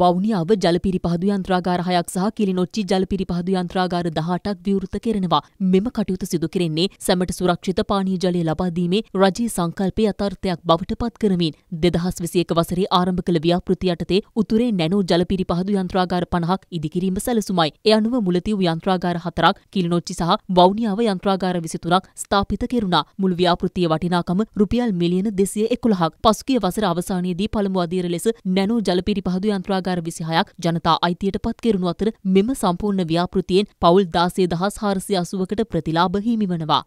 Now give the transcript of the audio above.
වෞනියාව ජලපිරිපහදු යන්ත්‍රාගාර හයක් සහ කිලිනොච්චි ජලපිරිපහදු යන්ත්‍රාගාර 18ක් විවෘත කෙරෙනවා. මෙම කටයුතු සිදු කෙරෙන්නේ සැමට සුරක්ෂිත පානීය ජලය ලබා දීමේ රජයේ සංකල්පයේ යථාර්ථයක් බවට පත් කරමින් 2021 වසරේ ආරම්භ කළ ව්‍යාපෘති යටතේ උතුරේ නැනෝ ජලපිරිපහදු යන්ත්‍රාගාර 50ක් ඉදිකිරීම සැලසුමයි. ඒ අනුව මුලතිව් යන්ත්‍රාගාර 4ක් කිලිනොච්චි සහ වෞනියාව යන්ත්‍රාගාර 23ක් ස්ථාපිත කෙරුණා. මුල් ව්‍යාපෘතියේ වටිනාකම රුපියල් මිලියන 211ක්. පසුගිය වසර අවසානයේදී පළමු අදියර ලෙස නැනෝ ජලපිරිපහදු යන්ත්‍රාගාර කාරාගාර විසිහයක් ජනතා අයිතියට පත් කෙරුණු අතර මෙම සම්පූර්ණ ව්‍යාපෘතියෙන් පවුල් දාසේ දහස් හාරසිය අසුවකට ප්‍රතිලාභ හිමි වනවා.